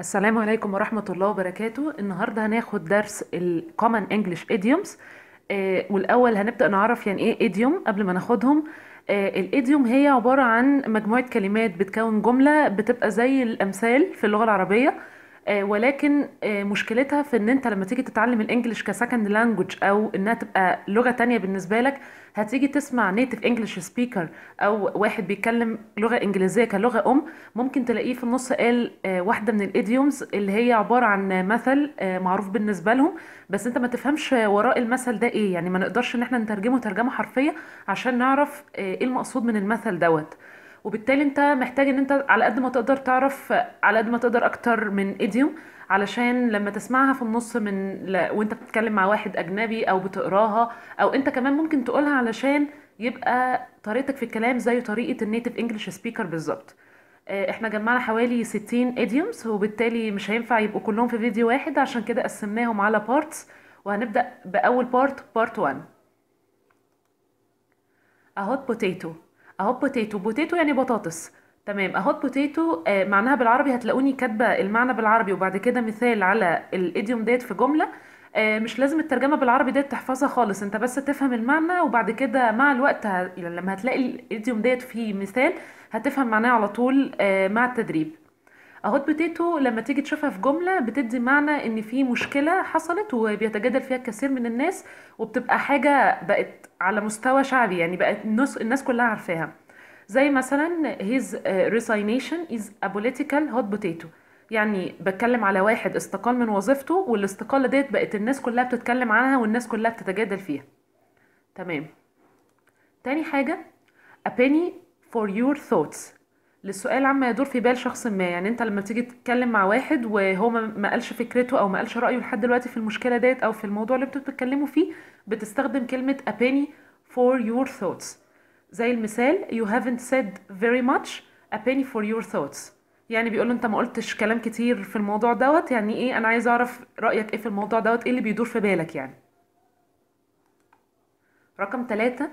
السلام عليكم ورحمة الله وبركاته النهاردة هناخد درس الـ Common English Idioms آه والأول هنبدأ نعرف يعني إيه idiom قبل ما ناخدهم آه الإيديوم هي عبارة عن مجموعة كلمات بتكون جملة بتبقى زي الأمثال في اللغة العربية آه ولكن آه مشكلتها في إن أنت لما تيجي تتعلم الإنجليش كسكند لانجوج أو إنها تبقى لغة تانية بالنسبة لك هتيجي تسمع نيتف انجلش سبيكر او واحد بيتكلم لغه انجليزيه كلغه ام ممكن تلاقيه في النص قال آه، واحده من الايديومز اللي هي عباره عن مثل آه، معروف بالنسبه لهم بس انت ما تفهمش وراء المثل ده ايه يعني ما نقدرش ان احنا نترجمه ترجمه حرفيه عشان نعرف آه، ايه المقصود من المثل دوت وبالتالي انت محتاج ان انت على قد ما تقدر تعرف على قد ما تقدر اكتر من ايديوم علشان لما تسمعها في النص من ل... وانت بتتكلم مع واحد اجنبي او بتقراها او انت كمان ممكن تقولها علشان يبقى طريقتك في الكلام زي طريقه النيتف انجلش سبيكر بالظبط آه، احنا جمعنا حوالي 60 ايديومز وبالتالي مش هينفع يبقوا كلهم في فيديو واحد عشان كده قسمناهم على بارتس وهنبدأ بأول بارت بارت 1 اهوت بوتيتو اهوت بوتيتو بوتيتو يعني بطاطس تمام اهوت بوتيتو آه، معناها بالعربي هتلاقوني كاتبه المعنى بالعربي وبعد كده مثال على الايديوم ديت في جمله آه، مش لازم الترجمه بالعربي ديت تحفظها خالص انت بس تفهم المعنى وبعد كده مع الوقت لما هتلاقي الايديوم ديت فيه مثال هتفهم معناه على طول آه، مع التدريب اهوت بوتيتو لما تيجي تشوفها في جمله بتدي معنى ان في مشكله حصلت وبيتجادل فيها كثير من الناس وبتبقى حاجه بقت على مستوى شعبي يعني بقت الناس كلها عارفاها زي مثلا his uh, resignation is a political hot potato يعني بتكلم على واحد استقال من وظيفته والاستقالة ديت بقت الناس كلها بتتكلم عنها والناس كلها بتتجادل فيها تمام تاني حاجة a penny for your thoughts للسؤال عما يدور في بال شخص ما يعني انت لما بتيجي تتكلم مع واحد وهو ما قالش فكرته او ما قالش رايه لحد دلوقتي في المشكله ديت او في الموضوع اللي انتوا بتتكلموا فيه بتستخدم كلمه a penny for your thoughts زي المثال you haven't said very much a penny for your thoughts يعني بيقول له انت ما قلتش كلام كتير في الموضوع دوت يعني ايه انا عايز اعرف رايك ايه في الموضوع دوت ايه اللي بيدور في بالك يعني رقم ثلاثة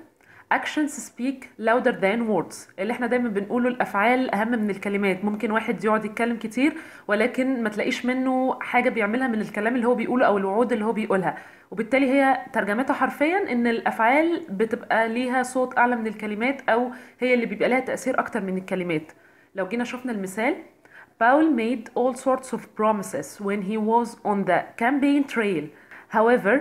actions speak louder than words اللي احنا دايما بنقوله الافعال اهم من الكلمات ممكن واحد يقعد يتكلم كتير ولكن ما تلاقيش منه حاجه بيعملها من الكلام اللي هو بيقوله او الوعود اللي هو بيقولها وبالتالي هي ترجمتها حرفيا ان الافعال بتبقى ليها صوت اعلى من الكلمات او هي اللي بيبقى لها تاثير اكتر من الكلمات لو جينا شفنا المثال Paul made all sorts of promises when he was on the campaign trail. However,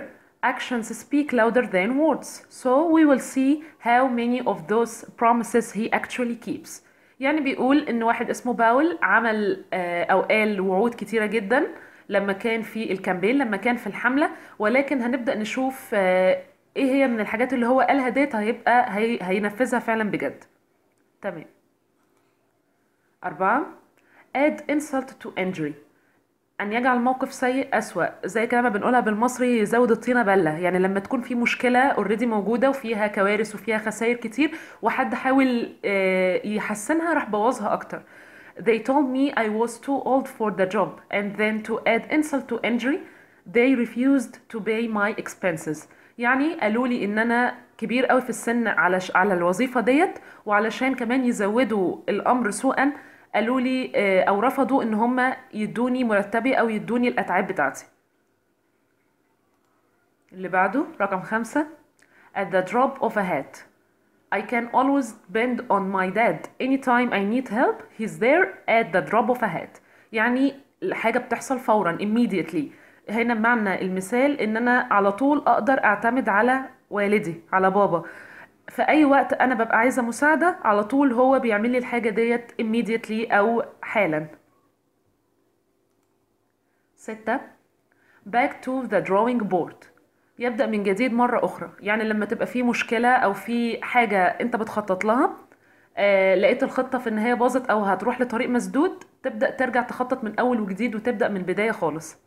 actions speak louder than words so we will see how many of those promises he actually keeps يعني بيقول ان واحد اسمه باول عمل آه، او قال وعود كتيره جدا لما كان في الكامبين لما كان في الحمله ولكن هنبدا نشوف آه، ايه هي من الحاجات اللي هو قالها ديت هيبقى هي هينفذها فعلا بجد تمام أربعة add insult to injury ان يجعل موقف سيء اسوا زي كده ما بنقولها بالمصري زود الطينه بله يعني لما تكون في مشكله اوريدي موجوده وفيها كوارث وفيها خسائر كتير وحد حاول آه، يحسنها راح بوظها اكتر They told me I was too old for the job and then to add insult to injury they refused to pay my expenses يعني قالوا لي ان انا كبير قوي في السن على على الوظيفه ديت وعلشان كمان يزودوا الامر سوءا قالوا لي آه، او رفضوا ان هم يدوني مرتبي او يدوني الاتعاب بتاعتي اللي بعده رقم خمسة at the drop of a hat I can always depend on my dad anytime I need help he's there at the drop of a hat يعني الحاجة بتحصل فورا immediately هنا معنى المثال ان انا على طول اقدر اعتمد على والدي على بابا في اي وقت انا ببقى عايزه مساعده على طول هو بيعمل لي الحاجه ديت immediately او حالا ستة back to the drawing board يبدأ من جديد مرة أخرى يعني لما تبقى في مشكلة أو في حاجة أنت بتخطط لها آه لقيت الخطة في النهاية باظت أو هتروح لطريق مسدود تبدأ ترجع تخطط من أول وجديد وتبدأ من البداية خالص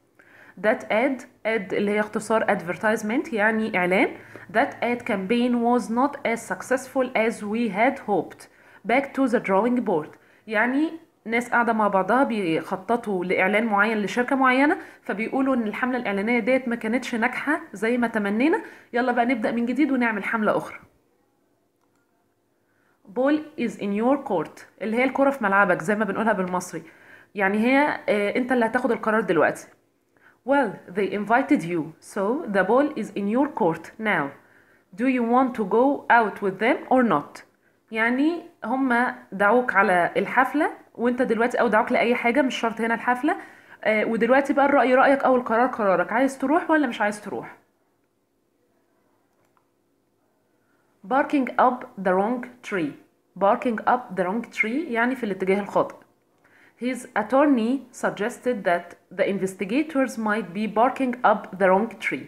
that ad ad اللي هي اختصار advertisement يعني إعلان that ad campaign was not as successful as we had hoped back to the drawing board يعني ناس قاعدة مع بعضها بيخططوا لإعلان معين لشركة معينة فبيقولوا إن الحملة الإعلانية ديت ما كانتش ناجحة زي ما تمنينا يلا بقى نبدأ من جديد ونعمل حملة أخرى بول is in your court اللي هي الكرة في ملعبك زي ما بنقولها بالمصري يعني هي آه، انت اللي هتاخد القرار دلوقتي Well, they invited you, so the ball is in your court now. Do you want to go out with them or not? يعني هما دعوك على الحفلة وانت دلوقتي او دعوك لأي حاجة مش شرط هنا الحفلة آه، ودلوقتي بقى الرأي رأيك او القرار قرارك عايز تروح ولا مش عايز تروح barking up the wrong tree barking up the wrong tree يعني في الاتجاه الخاطئ His attorney suggested that the investigators might be barking up the wrong tree.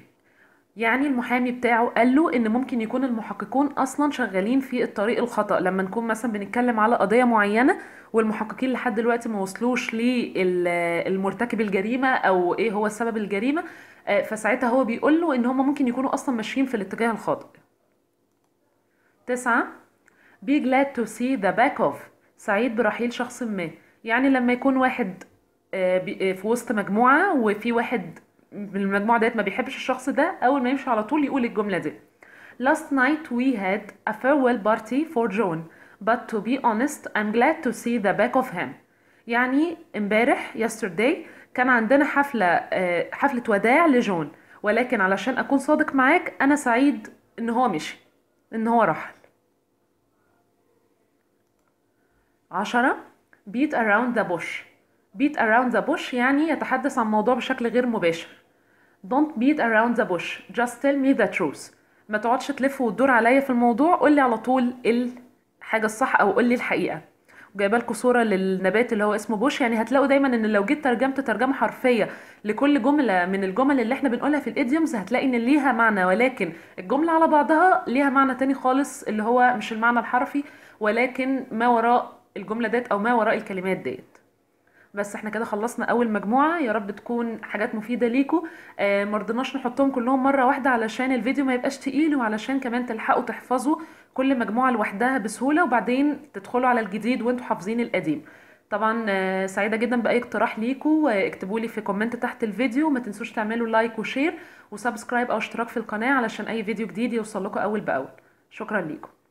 يعني المحامي بتاعه قال له ان ممكن يكون المحققون اصلا شغالين في الطريق الخطا لما نكون مثلا بنتكلم على قضيه معينه والمحققين لحد دلوقتي ما وصلوش للمرتكب الجريمه او ايه هو سبب الجريمه آه، فساعتها هو بيقول له ان هم ممكن يكونوا اصلا ماشيين في الاتجاه الخاطئ تسعة Be glad to see the back of سعيد برحيل شخص ما يعني لما يكون واحد آه، آه، في وسط مجموعه وفي واحد من المجموعه ديت ما بيحبش الشخص ده اول ما يمشي على طول يقول الجمله دي last night we had a farewell party for John but to be honest I'm glad to see the back of him يعني امبارح yesterday كان عندنا حفلة آه، حفلة وداع لجون ولكن علشان أكون صادق معاك أنا سعيد إن هو مشي إن هو رحل عشرة beat around the bush beat around the bush يعني يتحدث عن موضوع بشكل غير مباشر don't beat around the bush just tell me the truth ما تقعدش تلف وتدور عليا في الموضوع قولي على طول الحاجه الصح او قولي الحقيقه وجايبه لكم صوره للنبات اللي هو اسمه بوش يعني هتلاقوا دايما ان لو جيت ترجمت ترجمه حرفيه لكل جمله من الجمل اللي احنا بنقولها في الايديومز هتلاقي ان ليها معنى ولكن الجمله على بعضها ليها معنى تاني خالص اللي هو مش المعنى الحرفي ولكن ما وراء الجمله ديت او ما وراء الكلمات ديت بس احنا كده خلصنا اول مجموعه يا رب تكون حاجات مفيده ليكم آه مرضناش نحطهم كلهم مره واحده علشان الفيديو ما يبقاش تقيل وعلشان كمان تلحقوا تحفظوا كل مجموعه لوحدها بسهوله وبعدين تدخلوا على الجديد وانتوا حافظين القديم طبعا آه، سعيده جدا باي اقتراح ليكم آه، اكتبوا لي في كومنت تحت الفيديو ما تنسوش تعملوا لايك وشير وسبسكرايب او اشتراك في القناه علشان اي فيديو جديد يوصل لكم اول باول شكرا ليكم